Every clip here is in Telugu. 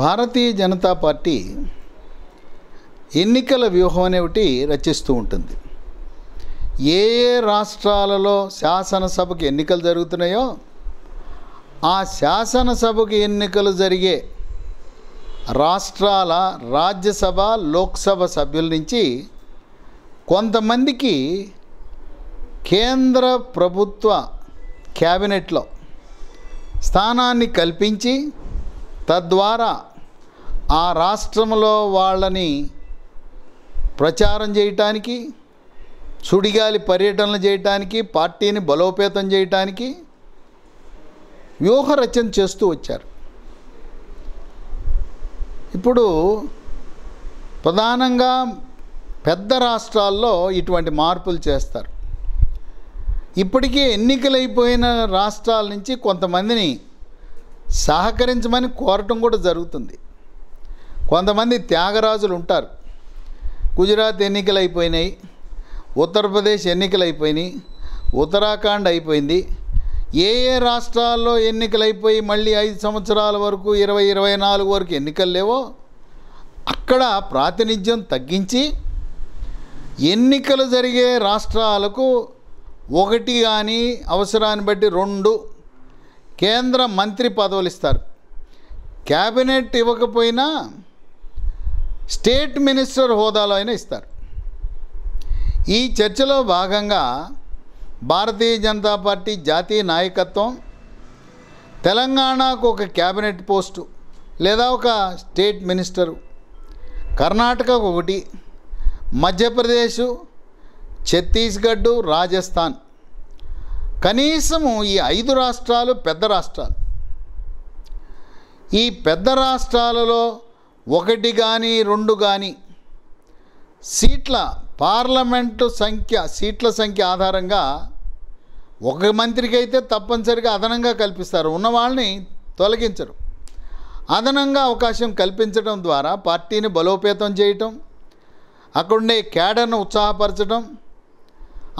భారతీయ జనతా పార్టీ ఎన్నికల వ్యూహం అనే ఒకటి రచిస్తూ ఉంటుంది ఏ ఏ రాష్ట్రాలలో శాసనసభకు ఎన్నికలు జరుగుతున్నాయో ఆ శాసనసభకు ఎన్నికలు జరిగే రాష్ట్రాల రాజ్యసభ లోక్సభ సభ్యుల నుంచి కొంతమందికి కేంద్ర ప్రభుత్వ క్యాబినెట్లో స్థానాన్ని కల్పించి తద్వారా ఆ రాష్ట్రంలో వాళ్ళని ప్రచారం చేయటానికి సుడిగాలి పర్యటనలు చేయటానికి పార్టీని బలోపేతం చేయటానికి వ్యూహ రచన చేస్తూ వచ్చారు ఇప్పుడు ప్రధానంగా పెద్ద రాష్ట్రాల్లో ఇటువంటి మార్పులు చేస్తారు ఇప్పటికే ఎన్నికలైపోయిన రాష్ట్రాల నుంచి కొంతమందిని సహకరించమని కోరటం కూడా జరుగుతుంది కొంతమంది త్యాగరాజులు ఉంటారు గుజరాత్ ఎన్నికలు అయిపోయినాయి ఉత్తరప్రదేశ్ ఎన్నికలు అయిపోయినాయి ఉత్తరాఖండ్ అయిపోయింది ఏ ఏ రాష్ట్రాల్లో అయిపోయి మళ్ళీ ఐదు సంవత్సరాల వరకు ఇరవై ఇరవై నాలుగు వరకు ఎన్నికలు లేవో అక్కడ ప్రాతినిధ్యం తగ్గించి ఎన్నికలు జరిగే రాష్ట్రాలకు ఒకటి కానీ అవసరాన్ని బట్టి రెండు కేంద్ర మంత్రి పదవులు ఇస్తారు క్యాబినెట్ ఇవ్వకపోయినా స్టేట్ మినిస్టర్ హోదాలో అయినా ఇస్తారు ఈ చర్చలో భాగంగా భారతీయ జనతా పార్టీ జాతీయ నాయకత్వం తెలంగాణకు ఒక క్యాబినెట్ పోస్టు లేదా ఒక స్టేట్ మినిస్టరు కర్ణాటకకు ఒకటి మధ్యప్రదేశ్ ఛత్తీస్గఢ్ రాజస్థాన్ కనీసము ఈ ఐదు రాష్ట్రాలు పెద్ద రాష్ట్రాలు ఈ పెద్ద రాష్ట్రాలలో ఒకటి కానీ రెండు కానీ సీట్ల పార్లమెంటు సంఖ్య సీట్ల సంఖ్య ఆధారంగా ఒక మంత్రికి అయితే తప్పనిసరిగా అదనంగా కల్పిస్తారు ఉన్న వాళ్ళని తొలగించరు అదనంగా అవకాశం కల్పించడం ద్వారా పార్టీని బలోపేతం చేయటం అక్కడుండే క్యాడర్ను ఉత్సాహపరచడం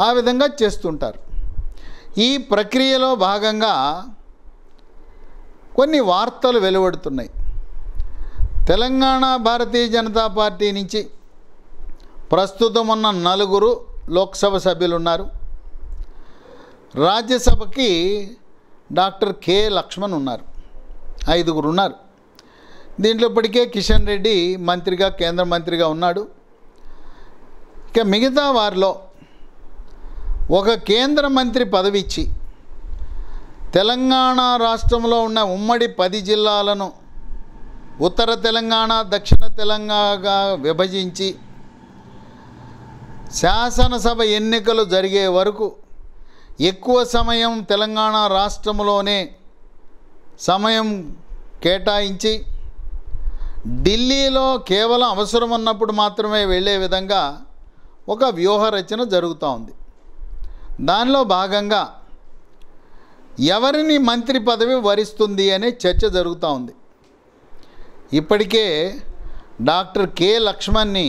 ఆ విధంగా చేస్తుంటారు ఈ ప్రక్రియలో భాగంగా కొన్ని వార్తలు వెలువడుతున్నాయి తెలంగాణ భారతీయ జనతా పార్టీ నుంచి ప్రస్తుతం ఉన్న నలుగురు లోక్సభ సభ్యులు ఉన్నారు రాజ్యసభకి డాక్టర్ కె లక్ష్మణ్ ఉన్నారు ఐదుగురు ఉన్నారు దీంట్లో ఇప్పటికే కిషన్ రెడ్డి మంత్రిగా కేంద్ర మంత్రిగా ఉన్నాడు ఇక మిగతా వారిలో ఒక కేంద్ర మంత్రి పదవిచ్చి తెలంగాణ రాష్ట్రంలో ఉన్న ఉమ్మడి పది జిల్లాలను ఉత్తర తెలంగాణ దక్షిణ తెలంగాణగా విభజించి శాసనసభ ఎన్నికలు జరిగే వరకు ఎక్కువ సమయం తెలంగాణ రాష్ట్రంలోనే సమయం కేటాయించి ఢిల్లీలో కేవలం అవసరం ఉన్నప్పుడు మాత్రమే వెళ్ళే విధంగా ఒక వ్యూహరచన జరుగుతూ ఉంది దానిలో భాగంగా ఎవరిని మంత్రి పదవి వరిస్తుంది అనే చర్చ జరుగుతూ ఉంది ఇప్పటికే డాక్టర్ కె లక్ష్మణ్ని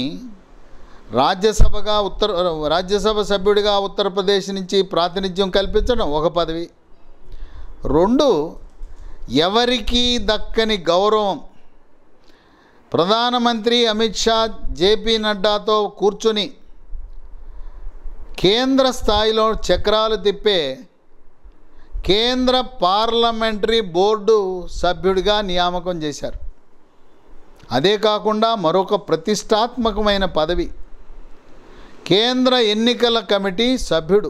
రాజ్యసభగా ఉత్తర రాజ్యసభ సభ్యుడిగా ఉత్తరప్రదేశ్ నుంచి ప్రాతినిధ్యం కల్పించడం ఒక పదవి రెండు ఎవరికీ దక్కని గౌరవం ప్రధానమంత్రి అమిత్ షా జేపీ నడ్డాతో కూర్చుని కేంద్ర స్థాయిలో చక్రాలు తిప్పే కేంద్ర పార్లమెంటరీ బోర్డు సభ్యుడిగా నియామకం చేశారు అదే కాకుండా మరొక ప్రతిష్టాత్మకమైన పదవి కేంద్ర ఎన్నికల కమిటీ సభ్యుడు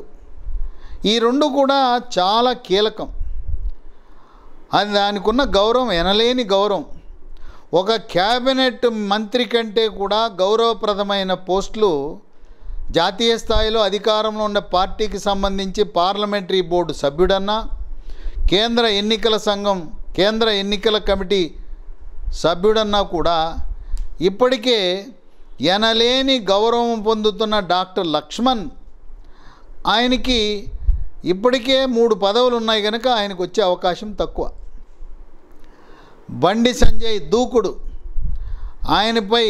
ఈ రెండు కూడా చాలా కీలకం అది దానికున్న గౌరవం ఎనలేని గౌరవం ఒక క్యాబినెట్ మంత్రి కంటే కూడా గౌరవప్రదమైన పోస్టులు జాతీయ స్థాయిలో అధికారంలో ఉన్న పార్టీకి సంబంధించి పార్లమెంటరీ బోర్డు సభ్యుడన్నా కేంద్ర ఎన్నికల సంఘం కేంద్ర ఎన్నికల కమిటీ సభ్యుడన్నా కూడా ఇప్పటికే ఎనలేని గౌరవం పొందుతున్న డాక్టర్ లక్ష్మణ్ ఆయనకి ఇప్పటికే మూడు పదవులు ఉన్నాయి కనుక ఆయనకు వచ్చే అవకాశం తక్కువ బండి సంజయ్ దూకుడు ఆయనపై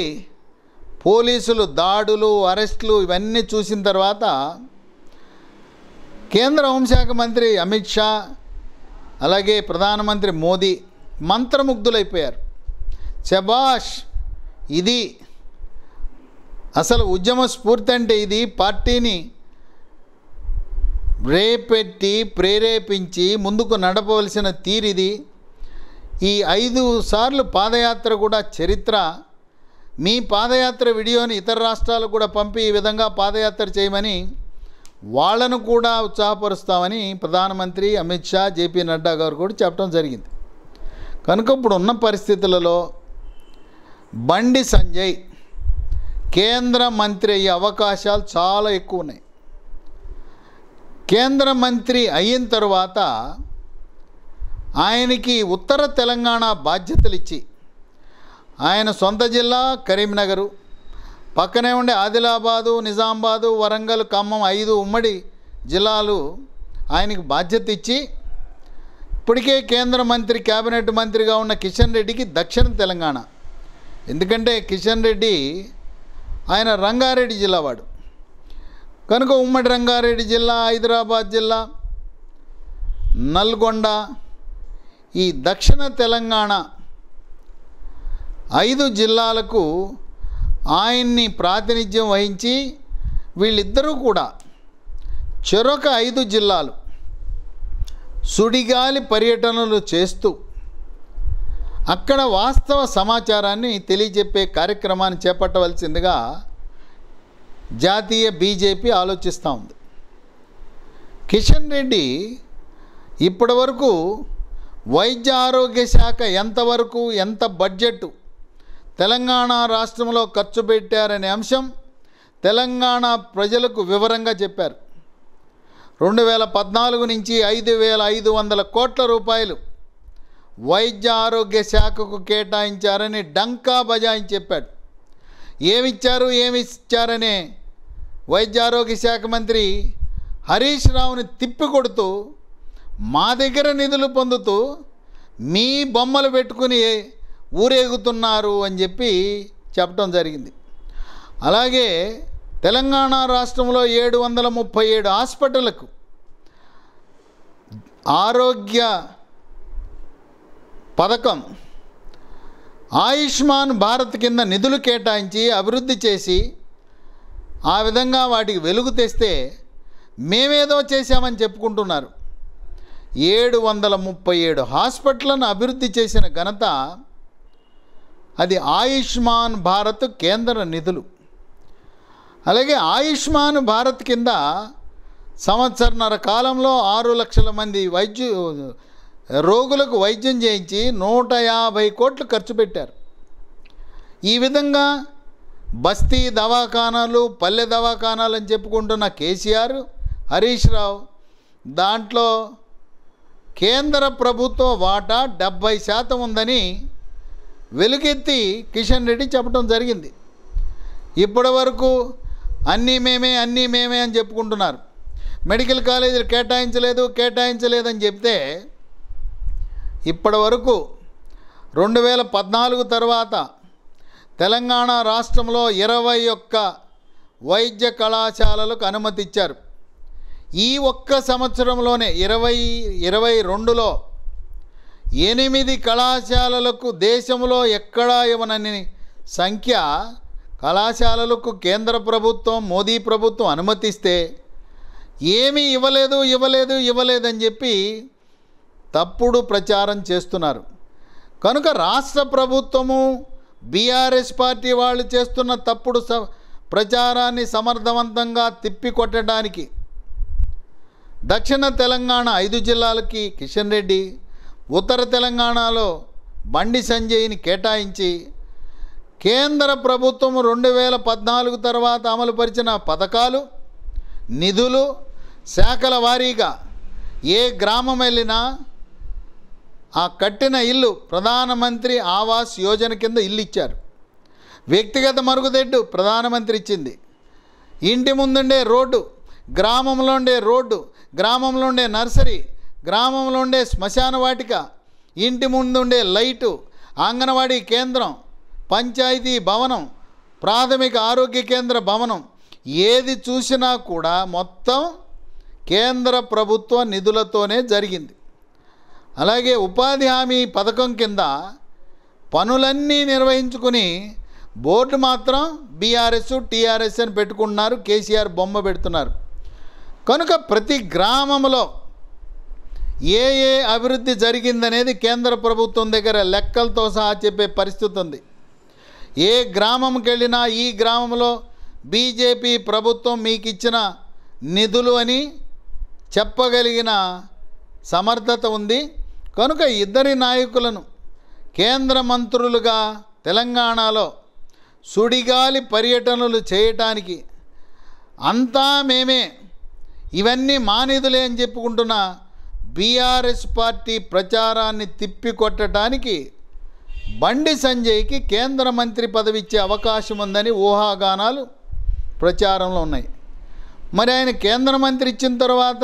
పోలీసులు దాడులు అరెస్టులు ఇవన్నీ చూసిన తర్వాత కేంద్ర హోంశాఖ మంత్రి అమిత్ షా అలాగే ప్రధానమంత్రి మోదీ మంత్రముగ్ధులైపోయారు శబాష్ ఇది అసలు ఉద్యమ స్ఫూర్తి అంటే ఇది పార్టీని రేపెట్టి ప్రేరేపించి ముందుకు నడపవలసిన తీరిది ఈ ఐదు సార్లు పాదయాత్ర కూడా చరిత్ర మీ పాదయాత్ర వీడియోని ఇతర రాష్ట్రాలకు కూడా పంపి ఈ విధంగా పాదయాత్ర చేయమని వాళ్ళను కూడా ఉత్సాహపరుస్తామని ప్రధానమంత్రి అమిత్ షా జేపీ నడ్డా గారు కూడా చెప్పడం జరిగింది కనుక ఇప్పుడు ఉన్న పరిస్థితులలో బండి సంజయ్ కేంద్ర మంత్రి అయ్యే అవకాశాలు చాలా ఎక్కువ ఉన్నాయి కేంద్ర మంత్రి అయిన తర్వాత ఆయనకి ఉత్తర తెలంగాణ బాధ్యతలు ఇచ్చి ఆయన సొంత జిల్లా కరీంనగరు పక్కనే ఉండే ఆదిలాబాదు నిజామాబాదు వరంగల్ ఖమ్మం ఐదు ఉమ్మడి జిల్లాలు ఆయనకి బాధ్యత ఇచ్చి ఇప్పటికే కేంద్ర మంత్రి కేబినెట్ మంత్రిగా ఉన్న కిషన్ రెడ్డికి దక్షిణ తెలంగాణ ఎందుకంటే కిషన్ రెడ్డి ఆయన రంగారెడ్డి జిల్లా వాడు కనుక ఉమ్మడి రంగారెడ్డి జిల్లా హైదరాబాద్ జిల్లా నల్గొండ ఈ దక్షిణ తెలంగాణ ఐదు జిల్లాలకు ఆయన్ని ప్రాతినిధ్యం వహించి వీళ్ళిద్దరూ కూడా చెరొక ఐదు జిల్లాలు సుడిగాలి పర్యటనలు చేస్తూ అక్కడ వాస్తవ సమాచారాన్ని తెలియజెప్పే కార్యక్రమాన్ని చేపట్టవలసిందిగా జాతీయ బీజేపీ ఆలోచిస్తూ ఉంది కిషన్ రెడ్డి ఇప్పటి వరకు వైద్య ఆరోగ్య శాఖ ఎంతవరకు ఎంత బడ్జెట్ తెలంగాణ రాష్ట్రంలో ఖర్చు పెట్టారనే అంశం తెలంగాణ ప్రజలకు వివరంగా చెప్పారు రెండు వేల పద్నాలుగు నుంచి ఐదు వేల ఐదు వందల కోట్ల రూపాయలు వైద్య ఆరోగ్య శాఖకు కేటాయించారని డంకా బజాయిని చెప్పాడు ఏమిచ్చారు ఏమిచ్చారనే వైద్య ఆరోగ్య శాఖ మంత్రి హరీష్ రావుని తిప్పి కొడుతూ మా దగ్గర నిధులు పొందుతూ మీ బొమ్మలు పెట్టుకుని ఊరేగుతున్నారు అని చెప్పి చెప్పడం జరిగింది అలాగే తెలంగాణ రాష్ట్రంలో ఏడు వందల ముప్పై ఏడు హాస్పిటళ్లకు ఆరోగ్య పథకం ఆయుష్మాన్ భారత్ కింద నిధులు కేటాయించి అభివృద్ధి చేసి ఆ విధంగా వాటికి వెలుగు తెస్తే మేమేదో చేశామని చెప్పుకుంటున్నారు ఏడు వందల ముప్పై ఏడు హాస్పిటళ్లను అభివృద్ధి చేసిన ఘనత అది ఆయుష్మాన్ భారత్ కేంద్ర నిధులు అలాగే ఆయుష్మాన్ భారత్ కింద సంవత్సరన్నర కాలంలో ఆరు లక్షల మంది వైద్యు రోగులకు వైద్యం చేయించి నూట యాభై కోట్లు ఖర్చు పెట్టారు ఈ విధంగా బస్తీ దవాఖానాలు పల్లె దవాఖానాలు అని చెప్పుకుంటున్న కేసీఆర్ హరీష్ రావు దాంట్లో కేంద్ర ప్రభుత్వ వాటా డెబ్భై శాతం ఉందని వెలుగెత్తి కిషన్ రెడ్డి చెప్పడం జరిగింది ఇప్పటి వరకు అన్నీ మేమే అన్నీ మేమే అని చెప్పుకుంటున్నారు మెడికల్ కాలేజీలు కేటాయించలేదు కేటాయించలేదని చెప్తే ఇప్పటి వరకు రెండు వేల పద్నాలుగు తర్వాత తెలంగాణ రాష్ట్రంలో ఇరవై ఒక్క వైద్య కళాశాలలకు అనుమతి ఇచ్చారు ఈ ఒక్క సంవత్సరంలోనే ఇరవై ఇరవై రెండులో ఎనిమిది కళాశాలలకు దేశంలో ఎక్కడా ఇవ్వనని సంఖ్య కళాశాలలకు కేంద్ర ప్రభుత్వం మోదీ ప్రభుత్వం అనుమతిస్తే ఏమీ ఇవ్వలేదు ఇవ్వలేదు ఇవ్వలేదని చెప్పి తప్పుడు ప్రచారం చేస్తున్నారు కనుక రాష్ట్ర ప్రభుత్వము బీఆర్ఎస్ పార్టీ వాళ్ళు చేస్తున్న తప్పుడు స ప్రచారాన్ని సమర్థవంతంగా తిప్పికొట్టడానికి దక్షిణ తెలంగాణ ఐదు జిల్లాలకి కిషన్ రెడ్డి ఉత్తర తెలంగాణలో బండి సంజయ్ని కేటాయించి కేంద్ర ప్రభుత్వం రెండు వేల పద్నాలుగు తర్వాత అమలుపరిచిన పథకాలు నిధులు శాఖల వారీగా ఏ గ్రామం వెళ్ళినా ఆ కట్టిన ఇల్లు ప్రధానమంత్రి ఆవాస్ యోజన కింద ఇల్లు ఇచ్చారు వ్యక్తిగత మరుగుదొడ్డు ప్రధానమంత్రి ఇచ్చింది ఇంటి ముందుండే రోడ్డు గ్రామంలో ఉండే రోడ్డు గ్రామంలో ఉండే నర్సరీ గ్రామంలో ఉండే శ్మశాన వాటిక ఇంటి ముందుండే లైటు అంగన్వాడీ కేంద్రం పంచాయతీ భవనం ప్రాథమిక ఆరోగ్య కేంద్ర భవనం ఏది చూసినా కూడా మొత్తం కేంద్ర ప్రభుత్వ నిధులతోనే జరిగింది అలాగే ఉపాధి హామీ పథకం కింద పనులన్నీ నిర్వహించుకుని బోర్డు మాత్రం బీఆర్ఎస్ టీఆర్ఎస్ అని పెట్టుకుంటున్నారు కేసీఆర్ బొమ్మ పెడుతున్నారు కనుక ప్రతి గ్రామంలో ఏ ఏ అభివృద్ధి జరిగిందనేది కేంద్ర ప్రభుత్వం దగ్గర లెక్కలతో సహా చెప్పే పరిస్థితి ఉంది ఏ గ్రామంకి వెళ్ళినా ఈ గ్రామంలో బీజేపీ ప్రభుత్వం మీకు ఇచ్చిన నిధులు అని చెప్పగలిగిన సమర్థత ఉంది కనుక ఇద్దరి నాయకులను కేంద్ర మంత్రులుగా తెలంగాణలో సుడిగాలి పర్యటనలు చేయటానికి అంతా మేమే ఇవన్నీ మానిదులే అని చెప్పుకుంటున్న బీఆర్ఎస్ పార్టీ ప్రచారాన్ని తిప్పికొట్టడానికి బండి సంజయ్కి కేంద్ర మంత్రి పదవి ఇచ్చే అవకాశం ఉందని ఊహాగానాలు ప్రచారంలో ఉన్నాయి మరి ఆయన కేంద్ర మంత్రి ఇచ్చిన తర్వాత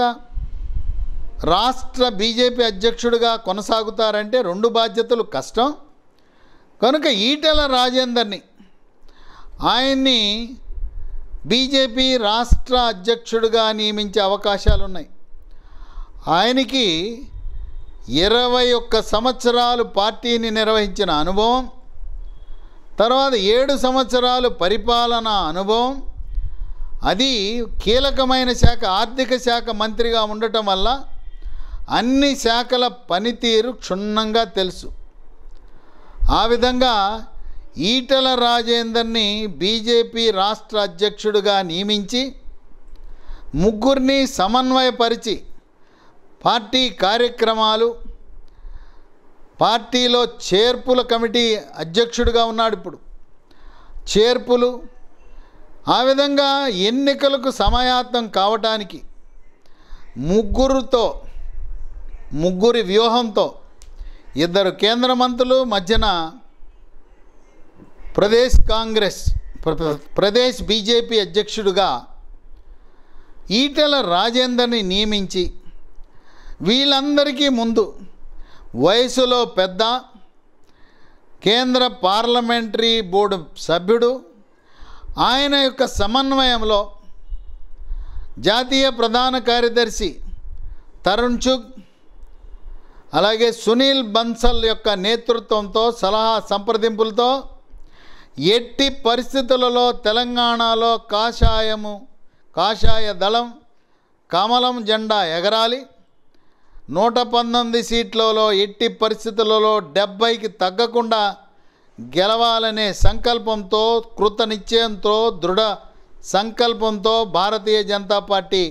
రాష్ట్ర బీజేపీ అధ్యక్షుడిగా కొనసాగుతారంటే రెండు బాధ్యతలు కష్టం కనుక ఈటెల రాజేందర్ని ఆయన్ని బీజేపీ రాష్ట్ర అధ్యక్షుడిగా నియమించే అవకాశాలున్నాయి ఆయనకి ఇరవై ఒక్క సంవత్సరాలు పార్టీని నిర్వహించిన అనుభవం తర్వాత ఏడు సంవత్సరాలు పరిపాలన అనుభవం అది కీలకమైన శాఖ ఆర్థిక శాఖ మంత్రిగా ఉండటం వల్ల అన్ని శాఖల పనితీరు క్షుణ్ణంగా తెలుసు ఆ విధంగా ఈటల రాజేందర్ని బీజేపీ రాష్ట్ర అధ్యక్షుడిగా నియమించి ముగ్గురిని సమన్వయపరిచి పార్టీ కార్యక్రమాలు పార్టీలో చేర్పుల కమిటీ అధ్యక్షుడిగా ఉన్నాడు ఇప్పుడు చేర్పులు ఆ విధంగా ఎన్నికలకు సమాయత్తం కావటానికి ముగ్గురుతో ముగ్గురి వ్యూహంతో ఇద్దరు కేంద్ర మంత్రులు మధ్యన ప్రదేశ్ కాంగ్రెస్ ప్రదేశ్ బీజేపీ అధ్యక్షుడుగా ఈటెల రాజేందర్ని నియమించి వీళ్ళందరికీ ముందు వయసులో పెద్ద కేంద్ర పార్లమెంటరీ బోర్డు సభ్యుడు ఆయన యొక్క సమన్వయంలో జాతీయ ప్రధాన కార్యదర్శి తరుణ్ చుగ్ అలాగే సునీల్ బన్సల్ యొక్క నేతృత్వంతో సలహా సంప్రదింపులతో ఎట్టి పరిస్థితులలో తెలంగాణలో కాషాయము కాషాయ దళం కమలం జెండా ఎగరాలి నూట పంతొమ్మిది సీట్లలో ఎట్టి పరిస్థితులలో డెబ్బైకి తగ్గకుండా గెలవాలనే సంకల్పంతో కృత నిశ్చయంతో దృఢ సంకల్పంతో భారతీయ జనతా పార్టీ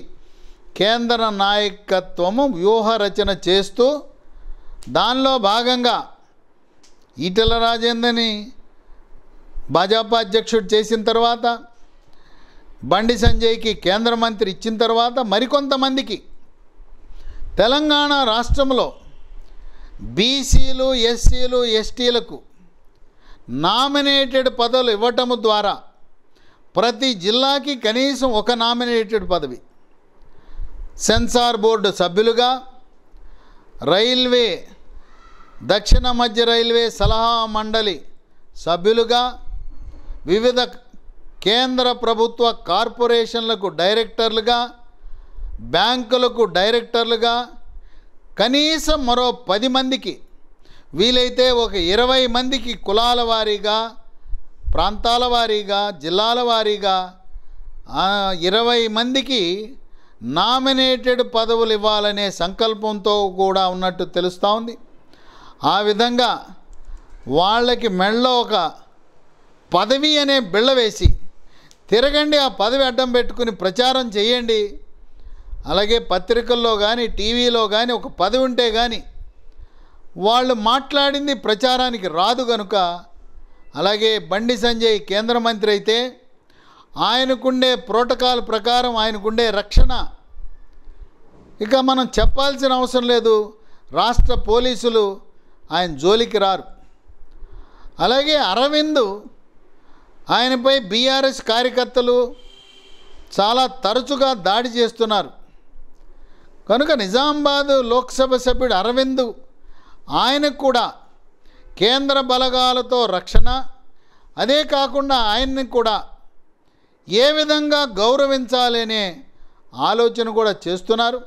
కేంద్ర నాయకత్వము వ్యూహ రచన చేస్తూ దానిలో భాగంగా ఈటెల రాజేందర్ని భాజపా అధ్యక్షుడు చేసిన తర్వాత బండి సంజయ్కి కేంద్ర మంత్రి ఇచ్చిన తర్వాత మరికొంతమందికి తెలంగాణ రాష్ట్రంలో బీసీలు ఎస్సీలు ఎస్టీలకు నామినేటెడ్ పదవులు ఇవ్వటం ద్వారా ప్రతి జిల్లాకి కనీసం ఒక నామినేటెడ్ పదవి సెన్సార్ బోర్డు సభ్యులుగా రైల్వే దక్షిణ మధ్య రైల్వే సలహా మండలి సభ్యులుగా వివిధ కేంద్ర ప్రభుత్వ కార్పొరేషన్లకు డైరెక్టర్లుగా బ్యాంకులకు డైరెక్టర్లుగా కనీసం మరో పది మందికి వీలైతే ఒక ఇరవై మందికి కులాల వారీగా ప్రాంతాల వారీగా జిల్లాల వారీగా ఇరవై మందికి నామినేటెడ్ పదవులు ఇవ్వాలనే సంకల్పంతో కూడా ఉన్నట్టు తెలుస్తూ ఉంది ఆ విధంగా వాళ్ళకి మెళ్ళలో ఒక పదవి అనే బిళ్ళ వేసి తిరగండి ఆ పదవి అడ్డం పెట్టుకుని ప్రచారం చేయండి అలాగే పత్రికల్లో కానీ టీవీలో కానీ ఒక పదవి ఉంటే కానీ వాళ్ళు మాట్లాడింది ప్రచారానికి రాదు కనుక అలాగే బండి సంజయ్ కేంద్ర మంత్రి అయితే ఆయనకుండే ప్రోటోకాల్ ప్రకారం ఆయనకుండే రక్షణ ఇక మనం చెప్పాల్సిన అవసరం లేదు రాష్ట్ర పోలీసులు ఆయన జోలికి రారు అలాగే అరవింద్ ఆయనపై బీఆర్ఎస్ కార్యకర్తలు చాలా తరచుగా దాడి చేస్తున్నారు కనుక నిజామాబాద్ లోక్సభ సభ్యుడు అరవింద్ ఆయనకు కూడా కేంద్ర బలగాలతో రక్షణ అదే కాకుండా ఆయన్ని కూడా ఏ విధంగా గౌరవించాలనే ఆలోచన కూడా చేస్తున్నారు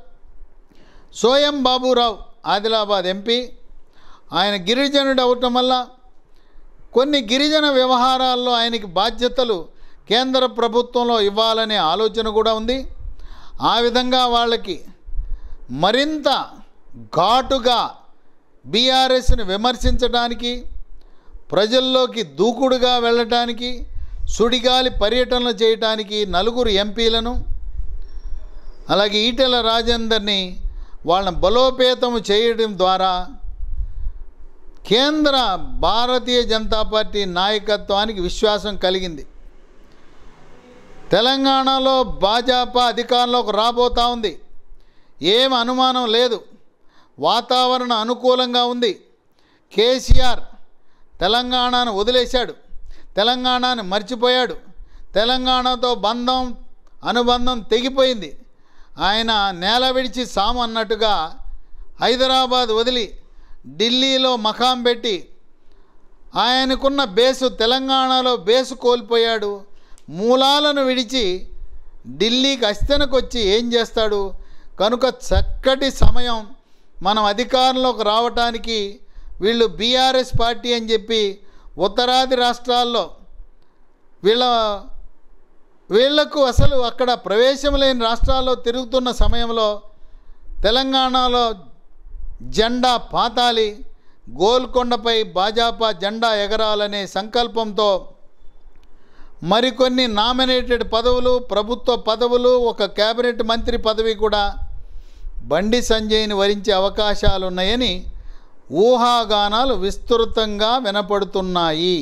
సోయం బాబురావు ఆదిలాబాద్ ఎంపీ ఆయన గిరిజనుడు అవటం వల్ల కొన్ని గిరిజన వ్యవహారాల్లో ఆయనకి బాధ్యతలు కేంద్ర ప్రభుత్వంలో ఇవ్వాలనే ఆలోచన కూడా ఉంది ఆ విధంగా వాళ్ళకి మరింత ఘాటుగా బీఆర్ఎస్ని విమర్శించడానికి ప్రజల్లోకి దూకుడుగా వెళ్ళటానికి సుడిగాలి పర్యటనలు చేయటానికి నలుగురు ఎంపీలను అలాగే ఈటెల రాజేందర్ని వాళ్ళని బలోపేతం చేయడం ద్వారా కేంద్ర భారతీయ జనతా పార్టీ నాయకత్వానికి విశ్వాసం కలిగింది తెలంగాణలో భాజపా అధికారంలోకి రాబోతా ఉంది ఏం అనుమానం లేదు వాతావరణం అనుకూలంగా ఉంది కేసీఆర్ తెలంగాణను వదిలేశాడు తెలంగాణను మర్చిపోయాడు తెలంగాణతో బంధం అనుబంధం తెగిపోయింది ఆయన నేల విడిచి సాము అన్నట్టుగా హైదరాబాద్ వదిలి ఢిల్లీలో మకాం పెట్టి ఆయనకున్న బేసు తెలంగాణలో బేసు కోల్పోయాడు మూలాలను విడిచి ఢిల్లీకి అస్థినకు వచ్చి ఏం చేస్తాడు కనుక చక్కటి సమయం మనం అధికారంలోకి రావటానికి వీళ్ళు బీఆర్ఎస్ పార్టీ అని చెప్పి ఉత్తరాది రాష్ట్రాల్లో వీళ్ళ వీళ్లకు అసలు అక్కడ ప్రవేశం లేని రాష్ట్రాల్లో తిరుగుతున్న సమయంలో తెలంగాణలో జెండా పాతాలి గోల్కొండపై భాజపా జెండా ఎగరాలనే సంకల్పంతో మరికొన్ని నామినేటెడ్ పదవులు ప్రభుత్వ పదవులు ఒక కేబినెట్ మంత్రి పదవి కూడా బండి సంజయ్ని వరించే అవకాశాలున్నాయని ఊహాగానాలు విస్తృతంగా వినపడుతున్నాయి